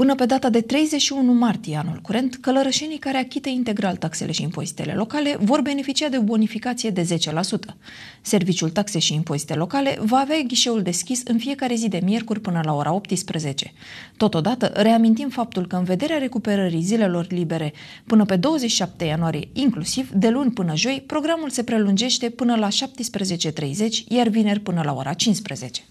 Până pe data de 31 martie anul curent, călărășenii care achită integral taxele și impozitele locale vor beneficia de o bonificație de 10%. Serviciul Taxe și Impozite Locale va avea ghișeul deschis în fiecare zi de miercuri până la ora 18. Totodată, reamintim faptul că în vederea recuperării zilelor libere până pe 27 ianuarie inclusiv, de luni până joi, programul se prelungește până la 17.30, iar vineri până la ora 15.